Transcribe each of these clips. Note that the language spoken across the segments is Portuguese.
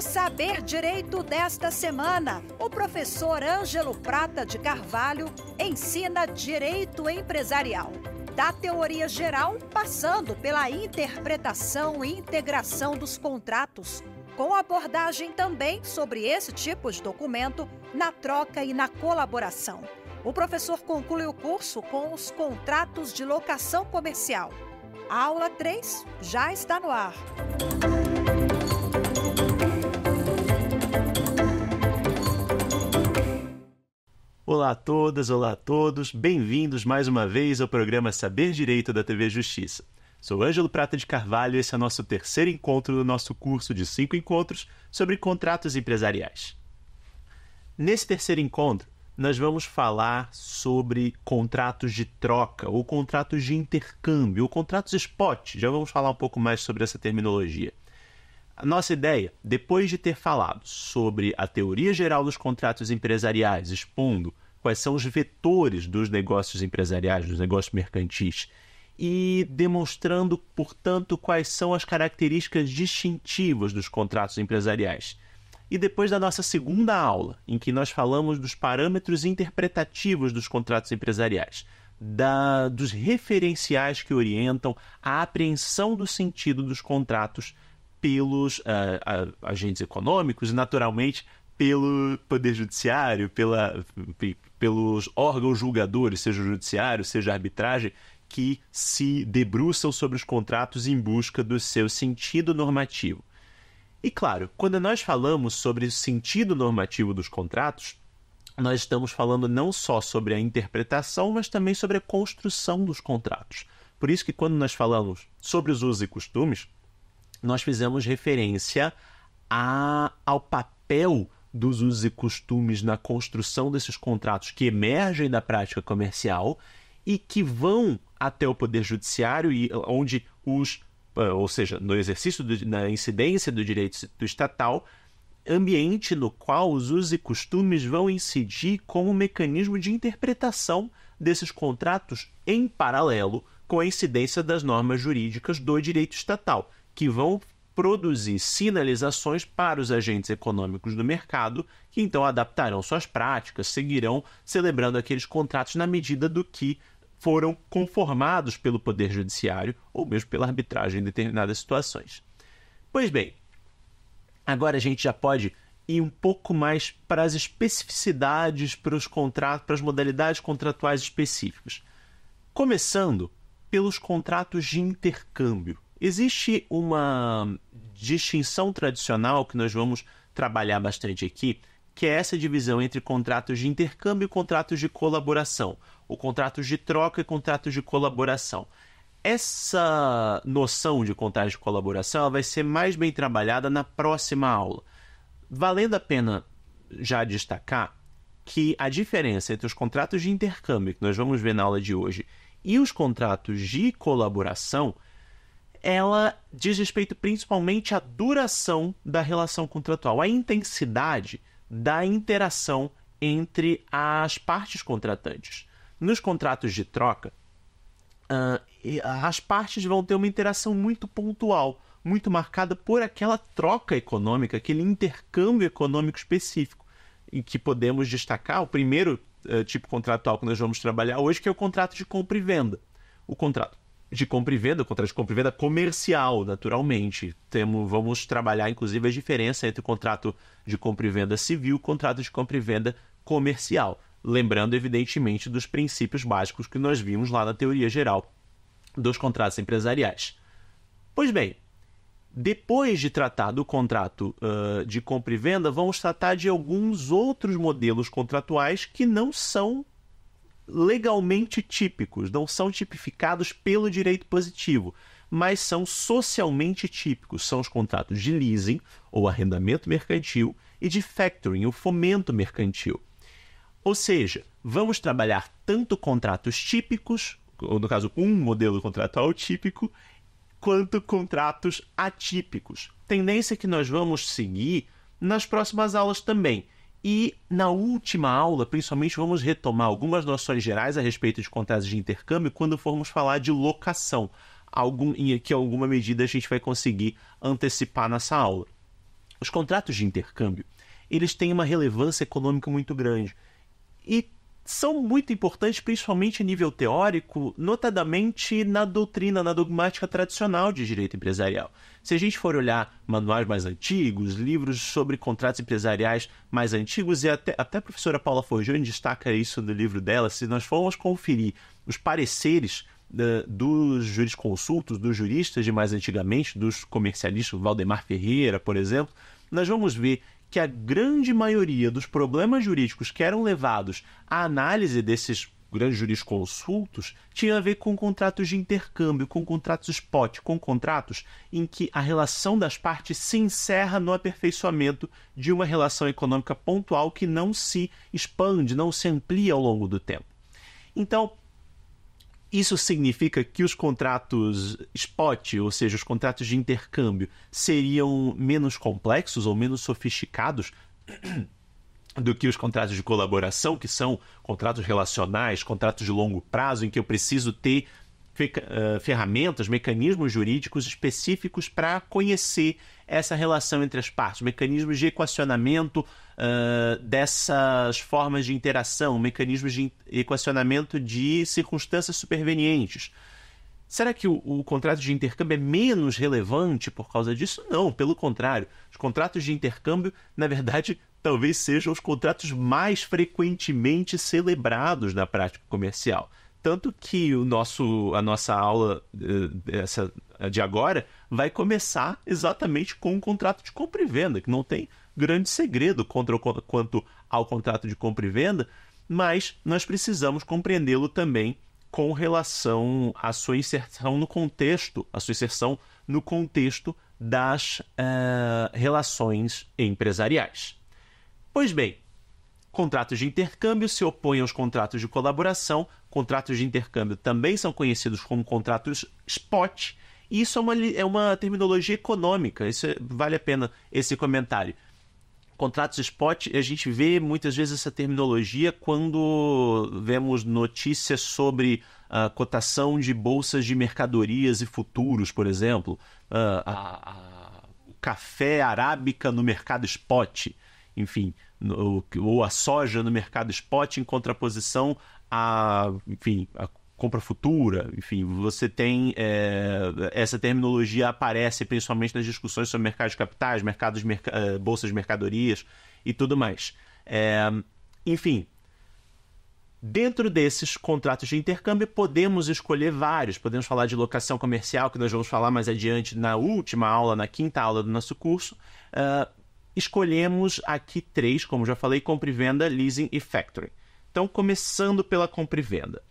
Saber Direito desta semana, o professor Ângelo Prata de Carvalho ensina direito empresarial. Da teoria geral, passando pela interpretação e integração dos contratos, com abordagem também sobre esse tipo de documento na troca e na colaboração. O professor conclui o curso com os contratos de locação comercial. A aula 3 já está no ar. Olá a todas, olá a todos, bem-vindos mais uma vez ao programa Saber Direito da TV Justiça. Sou Ângelo Prata de Carvalho e esse é o nosso terceiro encontro do nosso curso de cinco encontros sobre contratos empresariais. Nesse terceiro encontro, nós vamos falar sobre contratos de troca ou contratos de intercâmbio ou contratos spot. Já vamos falar um pouco mais sobre essa terminologia. A nossa ideia, depois de ter falado sobre a teoria geral dos contratos empresariais, expondo quais são os vetores dos negócios empresariais, dos negócios mercantis, e demonstrando, portanto, quais são as características distintivas dos contratos empresariais. E depois da nossa segunda aula, em que nós falamos dos parâmetros interpretativos dos contratos empresariais, da, dos referenciais que orientam a apreensão do sentido dos contratos pelos uh, uh, agentes econômicos e, naturalmente, pelo Poder Judiciário, pela, pelos órgãos julgadores, seja o judiciário, seja a arbitragem, que se debruçam sobre os contratos em busca do seu sentido normativo. E claro, quando nós falamos sobre o sentido normativo dos contratos, nós estamos falando não só sobre a interpretação, mas também sobre a construção dos contratos. Por isso que quando nós falamos sobre os usos e costumes, nós fizemos referência a, ao papel dos usos e costumes na construção desses contratos que emergem da prática comercial e que vão até o poder judiciário e eh, onde os, eh, ou seja, no exercício do, na incidência do direito do estatal, ambiente no qual os usos e costumes vão incidir como mecanismo de interpretação desses contratos em paralelo com a incidência das normas jurídicas do direito estatal, que vão produzir sinalizações para os agentes econômicos do mercado, que então adaptarão suas práticas, seguirão celebrando aqueles contratos na medida do que foram conformados pelo Poder Judiciário ou mesmo pela arbitragem em determinadas situações. Pois bem, agora a gente já pode ir um pouco mais para as especificidades, para os contratos, para as modalidades contratuais específicas. Começando pelos contratos de intercâmbio. Existe uma distinção tradicional que nós vamos trabalhar bastante aqui, que é essa divisão entre contratos de intercâmbio e contratos de colaboração, ou contratos de troca e contratos de colaboração. Essa noção de contratos de colaboração vai ser mais bem trabalhada na próxima aula. Valendo a pena já destacar que a diferença entre os contratos de intercâmbio que nós vamos ver na aula de hoje e os contratos de colaboração ela diz respeito principalmente à duração da relação contratual, à intensidade da interação entre as partes contratantes. Nos contratos de troca, ah, as partes vão ter uma interação muito pontual, muito marcada por aquela troca econômica, aquele intercâmbio econômico específico, em que podemos destacar o primeiro eh, tipo contratual que nós vamos trabalhar hoje, que é o contrato de compra e venda. O contrato de compra e venda, contrato de compra e venda comercial, naturalmente. Temos, vamos trabalhar, inclusive, a diferença entre o contrato de compra e venda civil e o contrato de compra e venda comercial. Lembrando, evidentemente, dos princípios básicos que nós vimos lá na teoria geral dos contratos empresariais. Pois bem, depois de tratar do contrato uh, de compra e venda, vamos tratar de alguns outros modelos contratuais que não são legalmente típicos, não são tipificados pelo direito positivo, mas são socialmente típicos. São os contratos de leasing, ou arrendamento mercantil, e de factoring, o fomento mercantil. Ou seja, vamos trabalhar tanto contratos típicos, ou no caso, um modelo contratual típico, quanto contratos atípicos. Tendência que nós vamos seguir nas próximas aulas também. E na última aula, principalmente, vamos retomar algumas noções gerais a respeito de contratos de intercâmbio quando formos falar de locação, algum, que alguma medida a gente vai conseguir antecipar nessa aula. Os contratos de intercâmbio, eles têm uma relevância econômica muito grande e são muito importantes, principalmente a nível teórico, notadamente na doutrina, na dogmática tradicional de direito empresarial. Se a gente for olhar manuais mais antigos, livros sobre contratos empresariais mais antigos, e até, até a professora Paula Forjoni destaca isso no livro dela, se nós formos conferir os pareceres uh, dos jurisconsultos, dos juristas de mais antigamente, dos comercialistas, Valdemar Ferreira, por exemplo, nós vamos ver que a grande maioria dos problemas jurídicos que eram levados à análise desses grandes jurisconsultos tinha a ver com contratos de intercâmbio, com contratos spot, com contratos em que a relação das partes se encerra no aperfeiçoamento de uma relação econômica pontual que não se expande, não se amplia ao longo do tempo. Então, isso significa que os contratos spot, ou seja, os contratos de intercâmbio, seriam menos complexos ou menos sofisticados do que os contratos de colaboração, que são contratos relacionais, contratos de longo prazo, em que eu preciso ter ferramentas, mecanismos jurídicos específicos para conhecer essa relação entre as partes, mecanismos de equacionamento uh, dessas formas de interação, mecanismos de equacionamento de circunstâncias supervenientes. Será que o, o, contrato de intercâmbio é menos relevante por causa disso? Não, pelo contrário. Os contratos de intercâmbio, na verdade, talvez sejam os contratos mais frequentemente celebrados na prática comercial. Tanto que o nosso, a nossa aula eh, essa de agora vai começar exatamente com o um contrato de compra e venda, que não tem grande segredo contra, quanto ao contrato de compra e venda, mas nós precisamos compreendê-lo também com relação à sua inserção no contexto, a sua inserção no contexto das uh, relações empresariais. Pois bem, Contratos de intercâmbio se opõem aos contratos de colaboração. Contratos de intercâmbio também são conhecidos como contratos spot. isso é uma, é uma terminologia econômica. Isso é, vale a pena esse comentário. Contratos spot, a gente vê muitas vezes essa terminologia quando vemos notícias sobre a uh, cotação de bolsas de mercadorias e futuros, por exemplo. Uh, a, a, o café arábica no mercado spot. Enfim, ou a soja no mercado spot em contraposição a, enfim, a compra futura, enfim, você tem é, essa terminologia aparece principalmente nas discussões sobre mercados de capitais, mercados, merc eh, bolsas de mercadorias e tudo mais. É, enfim, Dentro desses contratos de intercâmbio, podemos escolher vários. Podemos falar de locação comercial, que nós vamos falar mais adiante na última aula, na quinta aula do nosso curso. Escolhemos aqui três, como já falei, compra e venda, leasing e factoring. Então, começando pela compra e venda.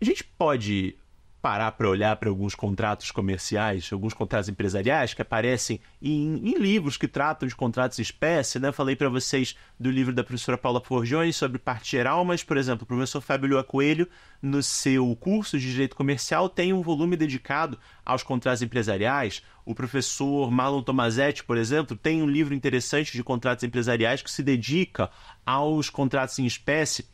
A gente pode parar para olhar para alguns contratos comerciais, alguns contratos empresariais que aparecem em, em, livros que tratam de contratos em espécie. Né? Falei para vocês do livro da professora Paula Forgione sobre parte geral, mas, por exemplo, o professor Fábio Lua Coelho, no seu curso de Direito Comercial, tem um volume dedicado aos contratos empresariais. O professor Marlon Tomazetti, por exemplo, tem um livro interessante de contratos empresariais que se dedica aos contratos em espécie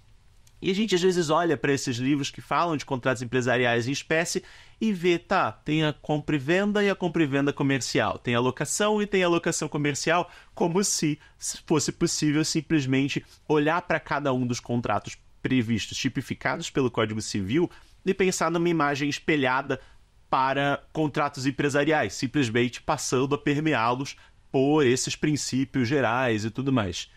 e a gente às vezes olha para esses livros que falam de contratos empresariais em espécie e vê, tá, tem a compra e venda e a compra e venda comercial, tem a locação e tem a locação comercial, como se fosse possível simplesmente olhar para cada um dos contratos previstos, tipificados pelo Código Civil e pensar numa imagem espelhada para contratos empresariais, simplesmente passando a permeá-los por esses princípios gerais e tudo mais.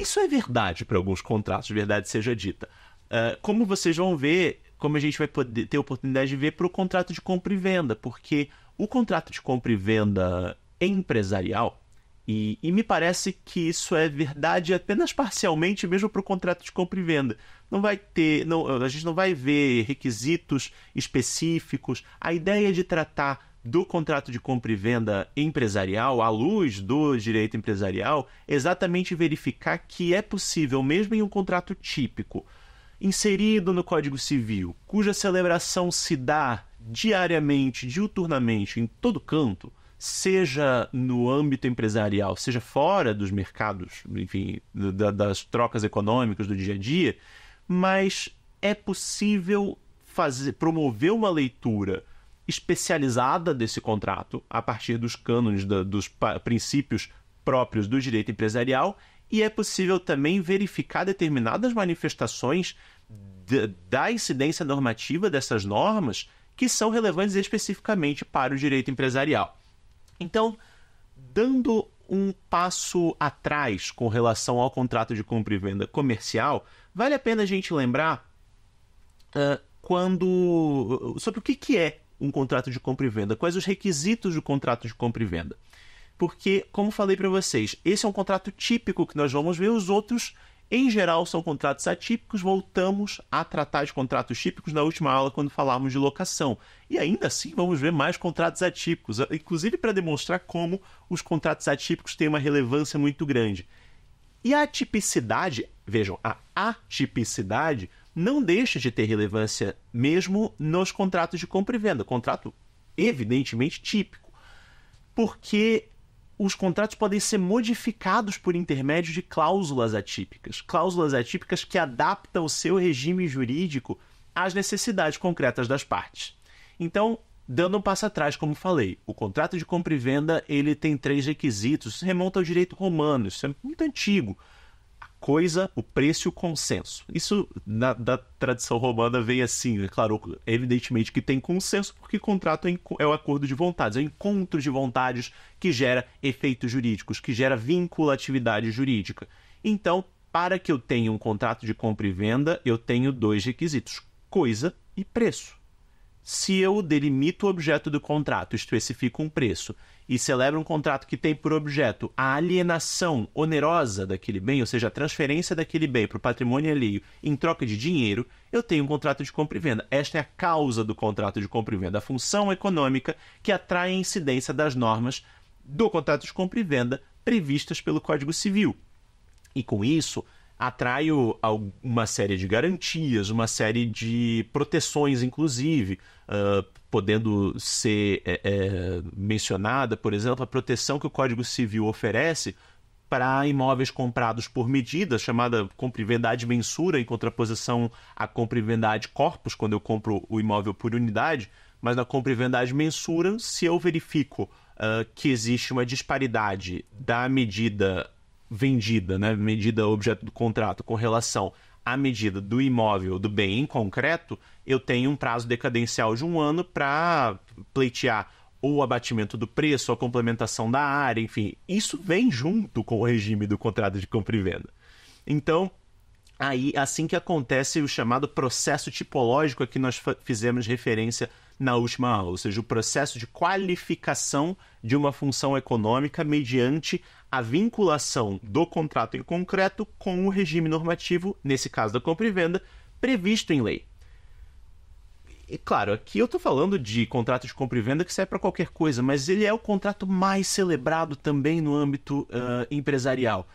Isso é verdade para alguns contratos, verdade seja dita. Uh, como vocês vão ver, como a gente vai poder ter oportunidade de ver para o contrato de compra e venda, porque o contrato de compra e venda é empresarial, e, e, me parece que isso é verdade apenas parcialmente, mesmo para o contrato de compra e venda. Não vai ter, não, a gente não vai ver requisitos específicos. A ideia de tratar do contrato de compra e venda empresarial, à luz do direito empresarial, exatamente verificar que é possível, mesmo em um contrato típico, inserido no Código Civil, cuja celebração se dá diariamente, diuturnamente, em todo canto, seja no âmbito empresarial, seja fora dos mercados, enfim, das trocas econômicas do dia a dia, mas é possível fazer, promover uma leitura especializada desse contrato, a partir dos cânones, da, dos princípios próprios do direito empresarial, e é possível também verificar determinadas manifestações de, da incidência normativa dessas normas que são relevantes especificamente para o direito empresarial. Então, dando um passo atrás com relação ao contrato de compra e venda comercial, vale a pena a gente lembrar uh, quando sobre o que, que é um contrato de compra e venda? Quais os requisitos do contrato de compra e venda? Porque, como falei para vocês, esse é um contrato típico que nós vamos ver, os outros, em geral, são contratos atípicos. Voltamos a tratar de contratos típicos na última aula, quando falarmos de locação. E ainda assim, vamos ver mais contratos atípicos, inclusive para demonstrar como os contratos atípicos têm uma relevância muito grande. E a atipicidade, vejam, a atipicidade não deixa de ter relevância mesmo nos contratos de compra e venda. Contrato, evidentemente, típico. Porque os contratos podem ser modificados por intermédio de cláusulas atípicas. Cláusulas atípicas que adaptam o seu regime jurídico às necessidades concretas das partes. Então, dando um passo atrás, como falei, o contrato de compra e venda ele tem três requisitos, remonta ao direito romano, isso é muito antigo coisa, o preço e o consenso. Isso na, da tradição romana vem assim, é claro, evidentemente que tem consenso, porque contrato é, é o acordo de vontades, é o encontro de vontades que gera efeitos jurídicos, que gera vinculatividade jurídica. Então, para que eu tenha um contrato de compra e venda, eu tenho dois requisitos: coisa e preço. Se eu delimito o objeto do contrato, é, especifico um preço e celebra um contrato que tem por objeto a alienação onerosa daquele bem, ou seja, a transferência daquele bem para o patrimônio alheio em troca de dinheiro, eu tenho um contrato de compra e venda. Esta é a causa do contrato de compra e venda, a função econômica que atrai a incidência das normas do contrato de compra e venda previstas pelo Código Civil. E com isso, atraio uma série de garantias, uma série de proteções, inclusive, ah, podendo ser é, é, mencionada, por exemplo, a proteção que o Código Civil oferece para imóveis comprados por medida, chamada compra e venda mensura, em contraposição à compra e venda corpus, quando eu compro o imóvel por unidade, mas na compra e venda mensura, se eu verifico uh, que existe uma disparidade da medida vendida, né, medida objeto do contrato, com relação à medida do imóvel, do bem em concreto, eu tenho um prazo decadencial de um ano para pleitear ou o abatimento do preço, a complementação da área, enfim, isso vem junto com o regime do contrato de compra e venda. Então, aí assim que acontece o chamado processo tipológico a que nós fizemos referência na última aula, ou seja, o processo de qualificação de uma função econômica mediante a vinculação do contrato em concreto com o regime normativo, nesse caso da compra e venda, previsto em lei. E claro, aqui eu estou falando de contrato de compra e venda que serve para qualquer coisa, mas ele é o contrato mais celebrado também no âmbito uh, empresarial.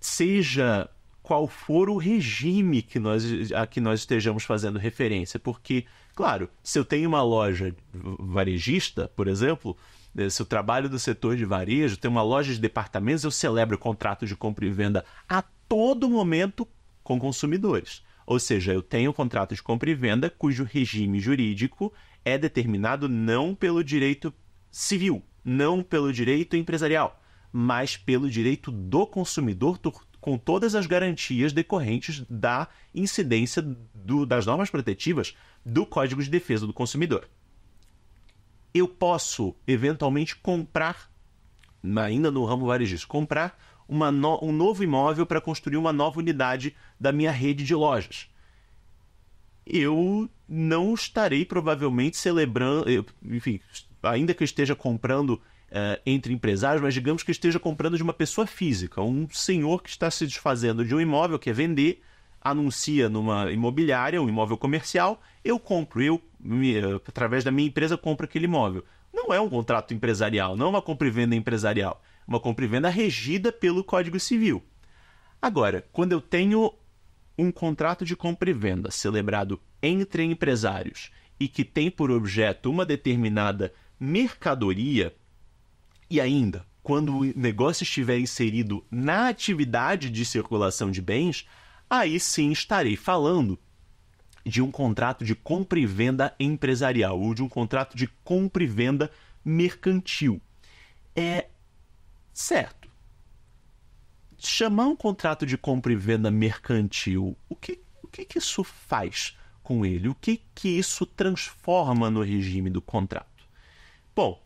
Seja qual for o regime que nós, a que nós estejamos fazendo referência. Porque, claro, se eu tenho uma loja varejista, por exemplo, né, se o trabalho do setor de varejo tem uma loja de departamentos, eu celebro contrato de compra e venda a todo momento com consumidores. Ou seja, eu tenho um contrato de compra e venda cujo regime jurídico é determinado não pelo direito civil, não pelo direito empresarial, mas pelo direito do consumidor com todas as garantias decorrentes da incidência do, das normas protetivas do Código de Defesa do Consumidor eu posso eventualmente comprar, ainda no ramo varejista, comprar no, um novo imóvel para construir uma nova unidade da minha rede de lojas. Eu não estarei provavelmente celebrando, enfim, ainda que eu esteja comprando uh, entre empresários, mas digamos que eu esteja comprando de uma pessoa física, um senhor que está se desfazendo de um imóvel, quer é vender, anuncia numa imobiliária um imóvel comercial, eu compro, eu, eh, através da minha empresa, compro aquele imóvel. Não é um contrato empresarial, não é uma compra e venda empresarial. É uma compra e venda regida pelo Código Civil. Agora, quando eu tenho um contrato de compra e venda celebrado entre empresários e que tem por objeto uma determinada mercadoria, e ainda, quando o negócio estiver inserido na atividade de circulação de bens, aí sim estarei falando de um contrato de compra e venda empresarial ou de um contrato de compra e venda mercantil. É certo. Chamar um contrato de compra e venda mercantil, o que, o que, que isso faz com ele? O que, que isso transforma no regime do contrato? Bom,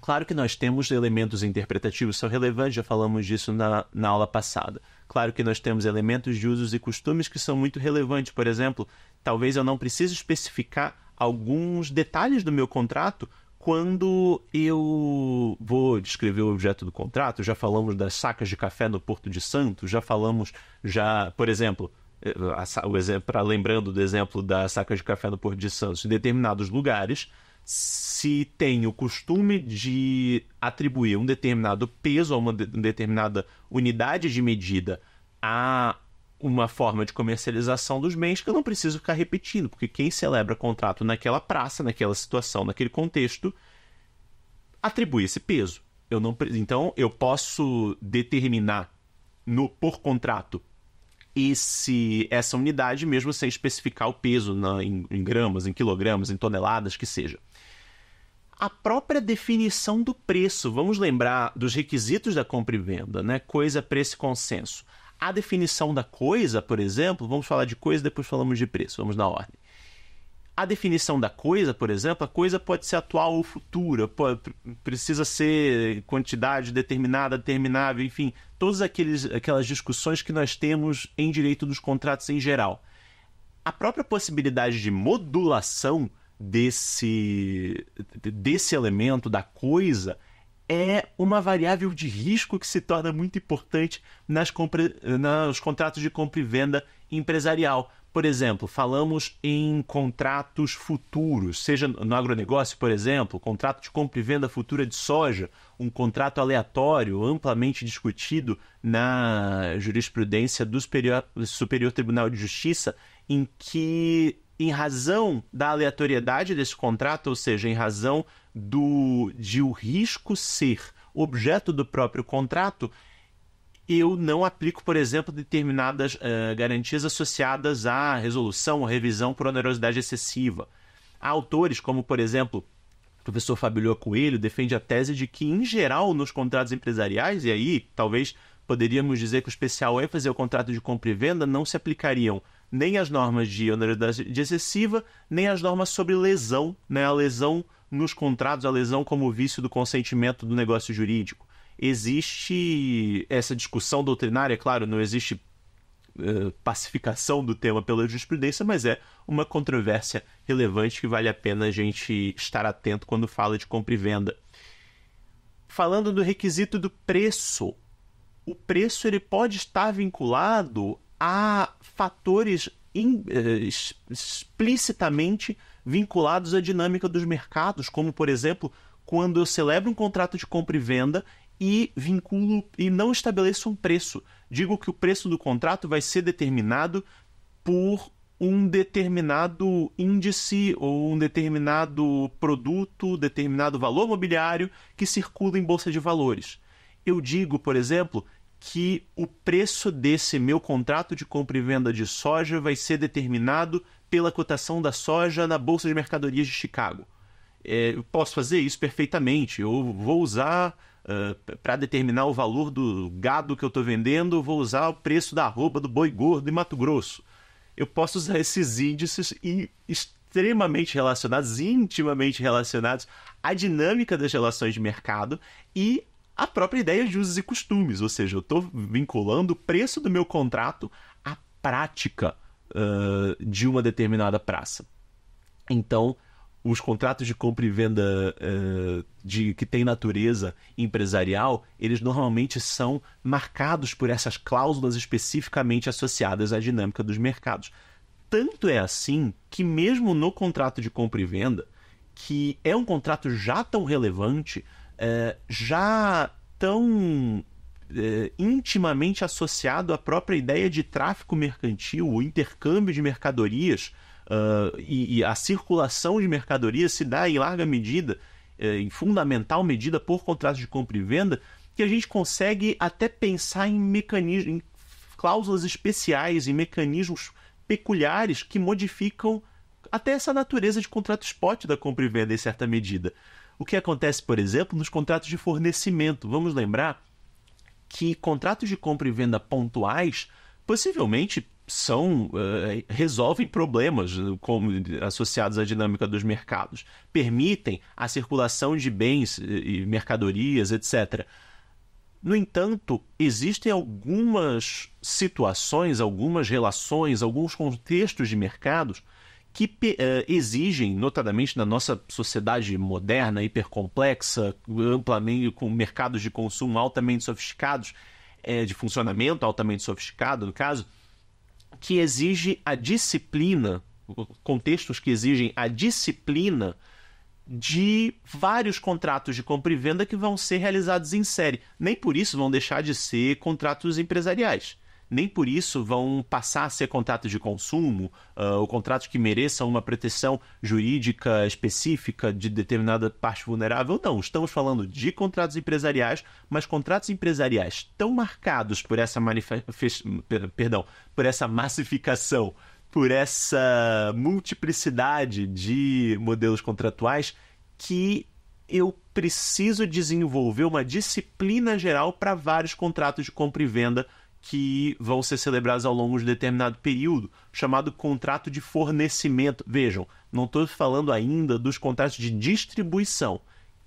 claro que nós temos elementos interpretativos, são relevantes, já falamos disso na, na aula passada Claro que nós temos elementos de usos e costumes que são muito relevantes. Por exemplo, talvez eu não precise especificar alguns detalhes do meu contrato quando eu vou descrever o objeto do contrato. Já falamos das sacas de café no Porto de Santos, já falamos, já, por exemplo, eh, para lembrando do exemplo das sacas de café no Porto de Santos, em determinados lugares se tem o costume de atribuir um determinado peso a uma determinada unidade de medida a uma forma de comercialização dos bens que eu não preciso ficar repetindo, porque quem celebra contrato naquela praça, naquela situação, naquele contexto, atribui esse peso. Eu não, então eu posso determinar no por contrato esse essa unidade mesmo sem especificar o peso na, em, em gramas, em quilogramas, em toneladas que seja a própria definição do preço. Vamos lembrar dos requisitos da compra e venda, né? Coisa, preço e consenso. A definição da coisa, por exemplo, vamos falar de coisa, depois falamos de preço, vamos na ordem. A definição da coisa, por exemplo, a coisa pode ser atual ou futura, pode, precisa ser quantidade determinada, determinável, enfim, todas aqueles, aquelas discussões que nós temos em direito dos contratos em geral. A própria possibilidade de modulação desse, desse elemento, da coisa, é uma variável de risco que se torna muito importante nas compre... nos contratos de compra e venda empresarial. Por exemplo, falamos em contratos futuros, seja no agronegócio, por exemplo, contrato de compra e venda futura de soja, um contrato aleatório, amplamente discutido na jurisprudência do Superior, Superior Tribunal de Justiça, em que em razão da aleatoriedade desse contrato, ou seja, em razão do de o risco ser objeto do próprio contrato, eu não aplico, por exemplo, determinadas uh, garantias associadas à resolução ou revisão por onerosidade excessiva. Há autores, como por exemplo, o professor Fabio Coelho, defende a tese de que, em geral, nos contratos empresariais, e aí talvez poderíamos dizer que o especial ênfase ao é contrato de compra e venda não se aplicariam nem as normas de onerosidade excessiva, nem as normas sobre lesão, né? a lesão nos contratos, a lesão como vício do consentimento do negócio jurídico. Existe essa discussão doutrinária, claro, não existe eh, pacificação do tema pela jurisprudência, mas é uma controvérsia relevante que vale a pena a gente estar atento quando fala de compra e venda. Falando do requisito do preço, o preço ele pode estar vinculado há fatores in, eh, explicitamente vinculados à dinâmica dos mercados, como, por exemplo, quando eu celebro um contrato de compra e venda e vinculo e não estabeleço um preço. Digo que o preço do contrato vai ser determinado por um determinado índice ou um determinado produto, determinado valor mobiliário que circula em bolsa de valores. Eu digo, por exemplo, que o preço desse meu contrato de compra e venda de soja vai ser determinado pela cotação da soja na Bolsa de Mercadorias de Chicago. É, eu posso fazer isso perfeitamente. Eu vou usar uh, ah, para determinar o valor do gado que eu estou vendendo, vou usar o preço da arroba do boi gordo em Mato Grosso. Eu posso usar esses índices e extremamente relacionados, intimamente relacionados à dinâmica das relações de mercado e a própria ideia de usos e costumes, ou seja, eu estou vinculando o preço do meu contrato à prática uh, de uma determinada praça. Então, os contratos de compra e venda uh, de, que têm natureza empresarial, eles normalmente são marcados por essas cláusulas especificamente associadas à dinâmica dos mercados. Tanto é assim que, mesmo no contrato de compra e venda, que é um contrato já tão relevante, é, já tão é, intimamente associado à própria ideia de tráfico mercantil, o intercâmbio de mercadorias uh, e, e, a circulação de mercadorias se dá em larga medida, é, em fundamental medida, por contratos de compra e venda, que a gente consegue até pensar em mecanismos, em cláusulas especiais, em mecanismos peculiares que modificam até essa natureza de contrato spot da compra e venda em certa medida. O que acontece, por exemplo, nos contratos de fornecimento. Vamos lembrar que contratos de compra e venda pontuais possivelmente são uh, resolvem problemas eh, como, associados à dinâmica dos mercados, permitem a circulação de bens eh, e mercadorias, etc. No entanto, existem algumas situações, algumas relações, alguns contextos de mercados que uh, exigem, notadamente na nossa sociedade moderna, hipercomplexa, amplamente com mercados de consumo altamente sofisticados, é, de funcionamento altamente sofisticado, no caso, que exige a disciplina, contextos que exigem a disciplina de vários contratos de compra e venda que vão ser realizados em série. Nem por isso vão deixar de ser contratos empresariais nem por isso vão passar a ser contratos de consumo uh, ah, ou contratos que mereçam uma proteção jurídica específica de determinada parte vulnerável. Não, estamos falando de contratos empresariais, mas contratos empresariais tão marcados por essa perdão, por essa massificação, por essa multiplicidade de modelos contratuais que eu preciso desenvolver uma disciplina geral para vários contratos de compra e venda que vão ser celebradas ao longo de determinado período, chamado contrato de fornecimento. Vejam, não estou falando ainda dos contratos de distribuição.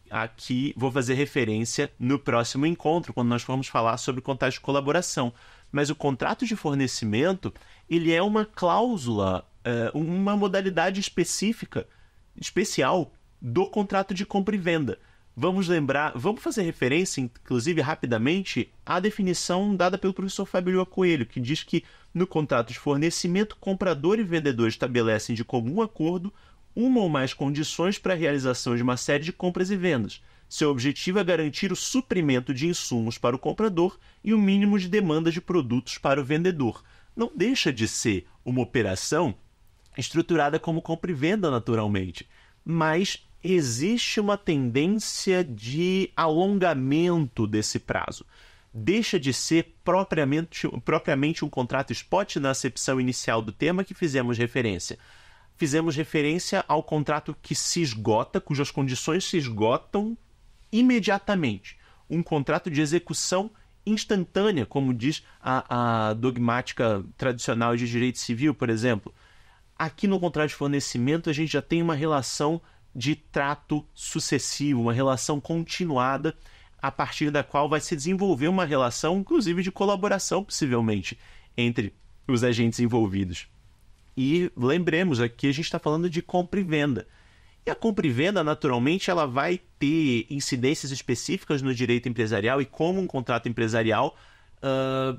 Aqui vou fazer referência no próximo encontro, quando nós formos falar sobre contratos de colaboração. Mas o contrato de fornecimento, ele é uma cláusula, eh, uma modalidade específica, especial do contrato de compra e venda vamos lembrar, vamos fazer referência, inclusive rapidamente, à definição dada pelo professor Fábio Coelho, que diz que no contrato de fornecimento, comprador e vendedor estabelecem de comum acordo uma ou mais condições para a realização de uma série de compras e vendas. Seu objetivo é garantir o suprimento de insumos para o comprador e o mínimo de demanda de produtos para o vendedor. Não deixa de ser uma operação estruturada como compra e venda naturalmente, mas existe uma tendência de alongamento desse prazo. Deixa de ser propriamente, propriamente um contrato spot na acepção inicial do tema que fizemos referência. Fizemos referência ao contrato que se esgota, cujas condições se esgotam imediatamente. Um contrato de execução instantânea, como diz a, a dogmática tradicional de direito civil, por exemplo. Aqui no contrato de fornecimento, a gente já tem uma relação de trato sucessivo, uma relação continuada a partir da qual vai se desenvolver uma relação, inclusive de colaboração, possivelmente, entre os agentes envolvidos. E lembremos, aqui a gente está falando de compra e venda. E a compra e venda, naturalmente, ela vai ter incidências específicas no direito empresarial e como um contrato empresarial uh,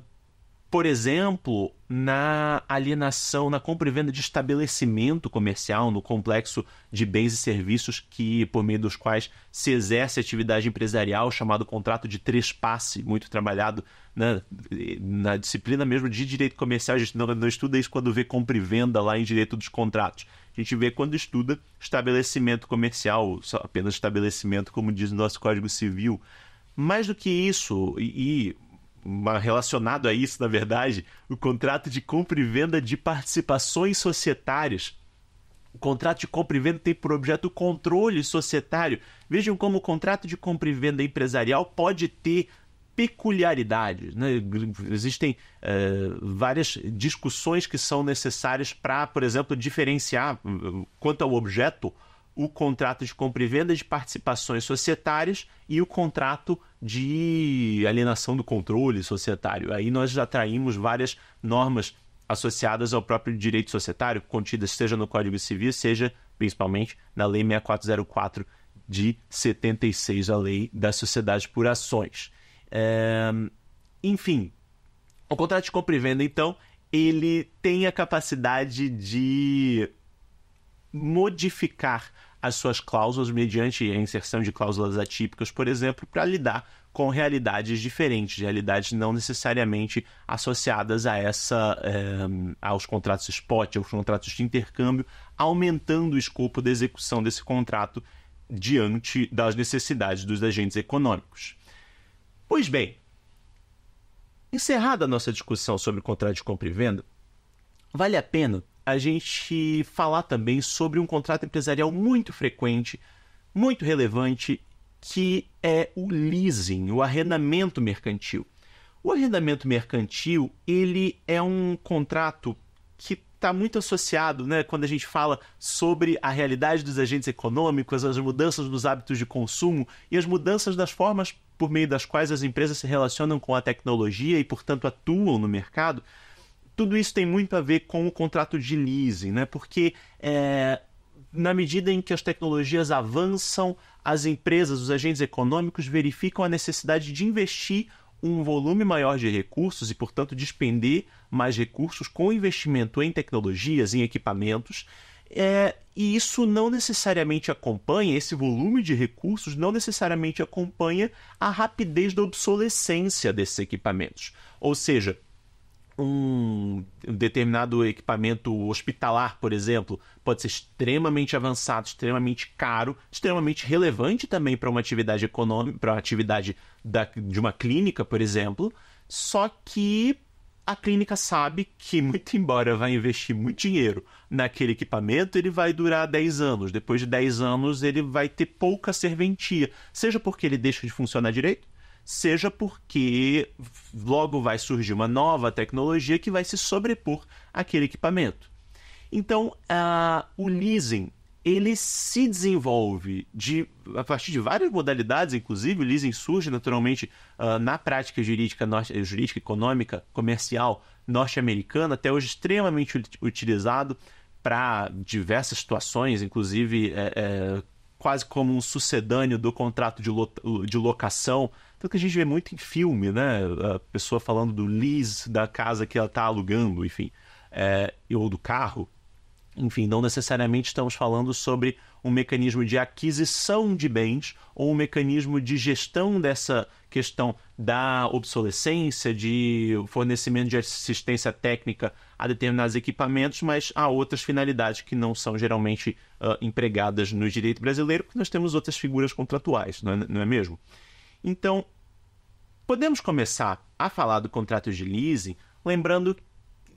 por exemplo, na alienação, na compra e venda de estabelecimento comercial, no complexo de bens e serviços que por meio dos quais se exerce atividade empresarial, chamado contrato de trespasse, muito trabalhado na, na disciplina mesmo de direito comercial. A gente não, não estuda isso quando vê compra e venda lá em direito dos contratos. A gente vê quando estuda estabelecimento comercial, só apenas estabelecimento, como diz o nosso Código Civil. Mais do que isso, e, e relacionado a isso, na verdade, o contrato de compra e venda de participações societárias. O contrato de compra e venda tem por objeto o controle societário. Vejam como o contrato de compra e venda empresarial pode ter peculiaridades. Né? Existem uh, várias discussões que são necessárias para, por exemplo, diferenciar eh, quanto ao objeto o contrato de compra e venda de participações societárias e o contrato de alienação do controle societário. Aí nós já traímos várias normas associadas ao próprio direito societário, contidas seja no Código Civil, seja principalmente na Lei 6404 de 76, a Lei da Sociedade por Ações. É... Enfim, o contrato de compra e venda, então, ele tem a capacidade de modificar as suas cláusulas mediante a inserção de cláusulas atípicas, por exemplo, para lidar com realidades diferentes, realidades não necessariamente associadas a essa eh, aos contratos spot, aos contratos de intercâmbio, aumentando o escopo da execução desse contrato diante das necessidades dos agentes econômicos. Pois bem, encerrada a nossa discussão sobre contrato de compra e venda, vale a pena a gente falar também sobre um contrato empresarial muito frequente, muito relevante, que é o leasing, o arrendamento mercantil. O arrendamento mercantil, ele é um contrato que está muito associado, né, quando a gente fala sobre a realidade dos agentes econômicos, as mudanças nos hábitos de consumo e as mudanças das formas por meio das quais as empresas se relacionam com a tecnologia e, portanto, atuam no mercado, tudo isso tem muito a ver com o contrato de leasing, né? Porque é, na medida em que as tecnologias avançam, as empresas, os agentes econômicos verificam a necessidade de investir um volume maior de recursos e, portanto, despender mais recursos com investimento em tecnologias, em equipamentos. É, e isso não necessariamente acompanha, esse volume de recursos não necessariamente acompanha a rapidez da obsolescência desses equipamentos. Ou seja, um determinado equipamento hospitalar, por exemplo, pode ser extremamente avançado, extremamente caro, extremamente relevante também para uma atividade econômica, para uma atividade da, de uma clínica, por exemplo. Só que a clínica sabe que, muito embora vai investir muito dinheiro naquele equipamento, ele vai durar 10 anos. Depois de 10 anos, ele vai ter pouca serventia, seja porque ele deixa de funcionar direito, seja porque logo vai surgir uma nova tecnologia que vai se sobrepor àquele equipamento. Então, o leasing ele se desenvolve de, a partir de várias modalidades, inclusive o leasing surge naturalmente uh, na prática jurídica, norte, jurídica, econômica, comercial norte-americana, até hoje extremamente utilizado para diversas situações, inclusive é, é, quase como um sucedâneo do contrato de, lo, de locação. Tanto que a gente vê muito em filme, né? A pessoa falando do lease da casa que ela está alugando, enfim, é, ou do carro. Enfim, não necessariamente estamos falando sobre um mecanismo de aquisição de bens ou um mecanismo de gestão dessa questão da obsolescência, de fornecimento de assistência técnica a determinados equipamentos, mas há outras finalidades que não são geralmente uh, empregadas no direito brasileiro, porque nós temos outras figuras contratuais, não é, não é mesmo? Então, podemos começar a falar do contrato de leasing, lembrando,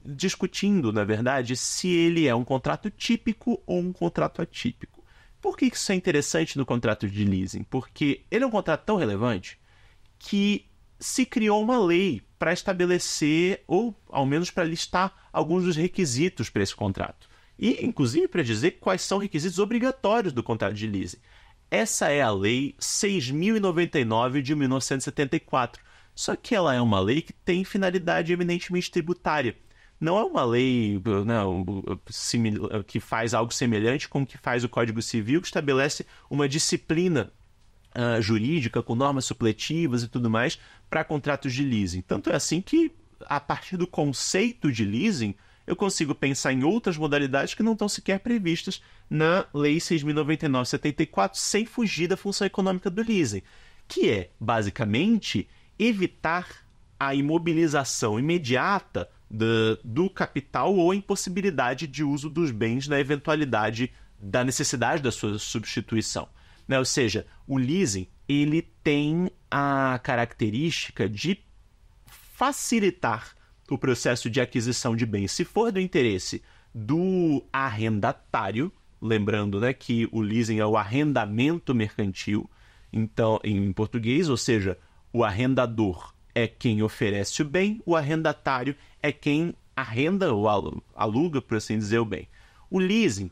discutindo, na verdade, se ele é um contrato típico ou um contrato atípico. Por que isso é interessante no contrato de leasing? Porque ele é um contrato tão relevante que se criou uma lei para estabelecer, ou ao menos para listar, alguns dos requisitos para esse contrato. E, inclusive, para dizer quais são requisitos obrigatórios do contrato de leasing. Essa é a Lei 6.099 de 1974. Só que ela é uma lei que tem finalidade eminentemente tributária. Não é uma lei não, né, que faz algo semelhante com o que faz o Código Civil, que estabelece uma disciplina uh, jurídica, com normas supletivas e tudo mais, para contratos de leasing. Tanto é assim que, a partir do conceito de leasing, eu consigo pensar em outras modalidades que não estão sequer previstas na Lei 6.099-74, sem fugir da função econômica do leasing, que é, basicamente, evitar a imobilização imediata do, do capital ou a impossibilidade de uso dos bens na eventualidade da necessidade da sua substituição. Né? Ou seja, o leasing ele tem a característica de facilitar o processo de aquisição de bens, se for do interesse do arrendatário, lembrando né, que o leasing é o arrendamento mercantil, então em português, ou seja, o arrendador é quem oferece o bem, o arrendatário é quem arrenda ou aluga, por assim dizer, o bem. O leasing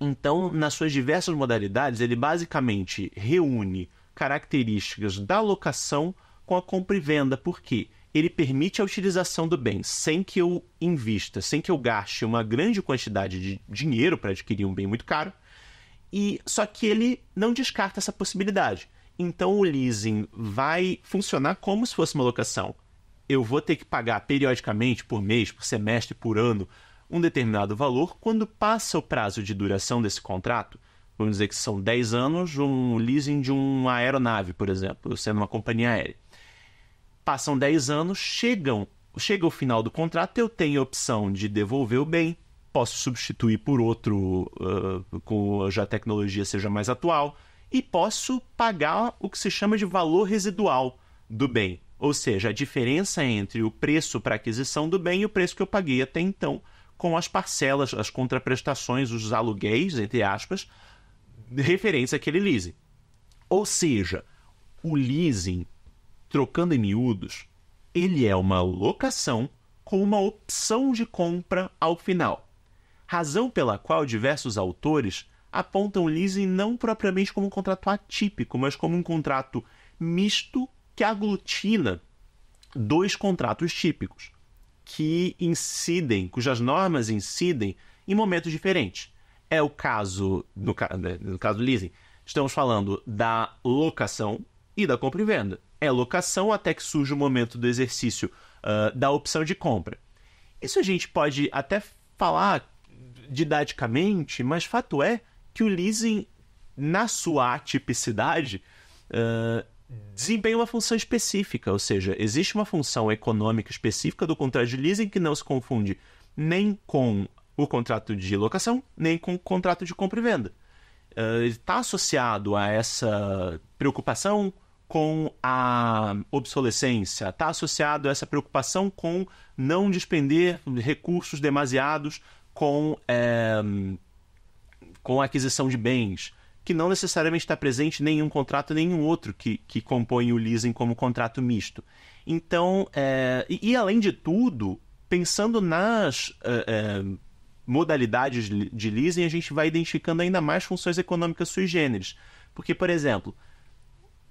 então, nas suas diversas modalidades, ele basicamente reúne características da locação com a compra e venda, porque ele permite a utilização do bem sem que eu invista, sem que eu gaste uma grande quantidade de dinheiro para adquirir um bem muito caro. E só que ele não descarta essa possibilidade. Então o leasing vai funcionar como se fosse uma locação. Eu vou ter que pagar periodicamente, por mês, por semestre, por ano, um determinado valor quando passa o prazo de duração desse contrato. Vamos dizer que são 10 anos um leasing de uma aeronave, por exemplo, sendo uma companhia aérea. Passam 10 anos, chegam, chega o final do contrato, eu tenho a opção de devolver o bem, posso substituir por outro uh, com já a tecnologia seja mais atual e posso pagar o que se chama de valor residual do bem, ou seja, a diferença entre o preço para aquisição do bem e o preço que eu paguei até então com as parcelas, as contraprestações, os aluguéis, entre aspas, referentes àquele leasing. Ou seja, o leasing, trocando em miúdos, ele é uma locação com uma opção de compra ao final. Razão pela qual diversos autores apontam o leasing não propriamente como um contrato atípico, mas como um contrato misto que aglutina dois contratos típicos que incidem, cujas normas incidem em momentos diferentes. É o caso, no, né, no caso do leasing, estamos falando da locação e da compra e venda. É locação até que surge o momento do exercício uh, da opção de compra. Isso a gente pode até falar didaticamente, mas fato é que o leasing, na sua atipicidade, uh, ah, Uhum. desempenha uma função específica, ou seja, existe uma função econômica específica do contrato de leasing que não se confunde nem com o contrato de locação, nem com o contrato de compra e venda. Uh, eh, está associado a essa preocupação com a obsolescência, está associado a essa preocupação com não despender recursos demasiados com, é, com a aquisição de bens que não necessariamente está presente nenhum contrato, nenhum outro que, que compõe o leasing como contrato misto. Então, é, e, e, além de tudo, pensando nas é, é modalidades de leasing, a gente vai identificando ainda mais funções econômicas sui generis. Porque, por exemplo,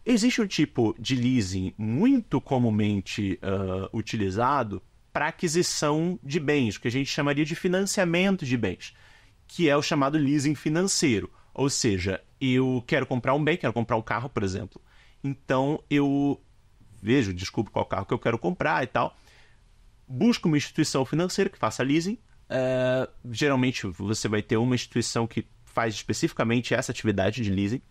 existe um tipo de leasing muito comumente uh, utilizado para aquisição de bens, que a gente chamaria de financiamento de bens, que é o chamado leasing financeiro. Ou seja, eu quero comprar um bem, quero comprar um carro, por exemplo. Então eu vejo, descubro qual carro que eu quero comprar e tal. Busco uma instituição financeira que faça leasing. Uh, geralmente você vai ter uma instituição que faz especificamente essa atividade de leasing.